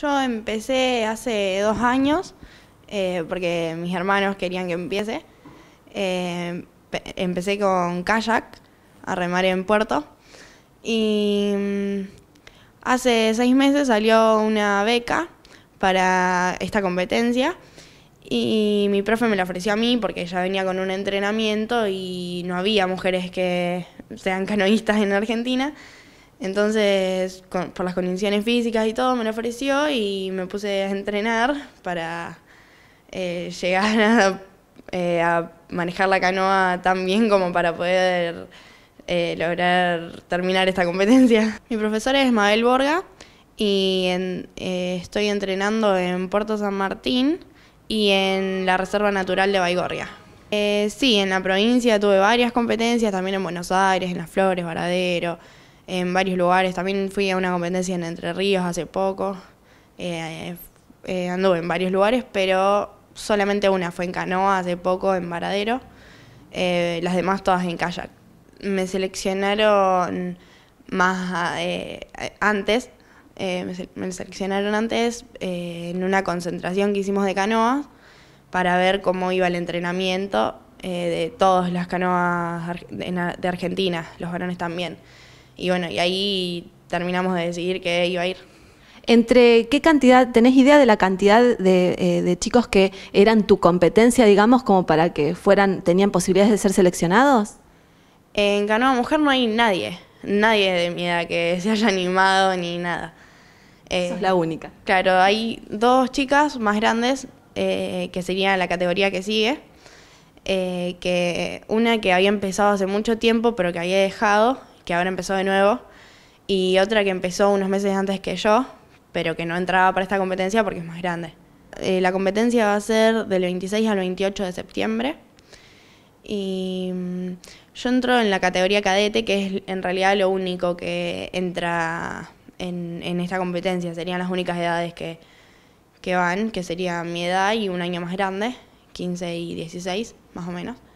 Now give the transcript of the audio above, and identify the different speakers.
Speaker 1: Yo empecé hace dos años, eh, porque mis hermanos querían que empiece. Eh, empecé con kayak, a remar en puerto. Y mm, hace seis meses salió una beca para esta competencia. Y mi profe me la ofreció a mí porque ya venía con un entrenamiento y no había mujeres que sean canoístas en Argentina. Entonces, por las condiciones físicas y todo, me lo ofreció y me puse a entrenar para eh, llegar eh, a, manejar la canoa tan bien como para poder eh, lograr terminar esta competencia. Mi profesora es Mabel Borga y estoy entrenando en Puerto San Martín y en la Reserva Natural de Baigorria. sí, en la provincia tuve varias competencias, también en Buenos Aires, en Las Flores, Varadero en varios lugares. También fui a una competencia en Entre Ríos hace poco. Eh, eh, eh, anduve en varios lugares, pero solamente una fue en canoa hace poco, en Varadero. las demás todas en kayak. Me seleccionaron más antes, me, seleccionaron antes en una concentración que hicimos de canoas para ver cómo iba el entrenamiento de todas las canoas de Argentina, los varones también. Y bueno, y ahí terminamos de decidir que iba a ir. ¿Entre
Speaker 2: qué cantidad, tenés idea de la cantidad eh, de, chicos que eran tu competencia, digamos, como para que fueran, tenían posibilidades de ser seleccionados?
Speaker 1: En Canoa Mujer no hay nadie, nadie de mi edad que se haya animado ni nada. Eh, es la única. Claro, hay dos chicas más grandes, eh, que serían la categoría que sigue, eh, que una que había empezado hace mucho tiempo pero que había dejado que ahora empezó de nuevo, y otra que empezó unos meses antes que yo, pero que no entraba para esta competencia porque es más grande. Eh, la competencia va a ser del 26 al 28 de septiembre. Y mm, yo entro en la categoría cadete, que es en realidad lo único que entra en, esta competencia. Serían las únicas edades que, que van, que sería mi edad y un año más grande, 15 y 16 más o menos.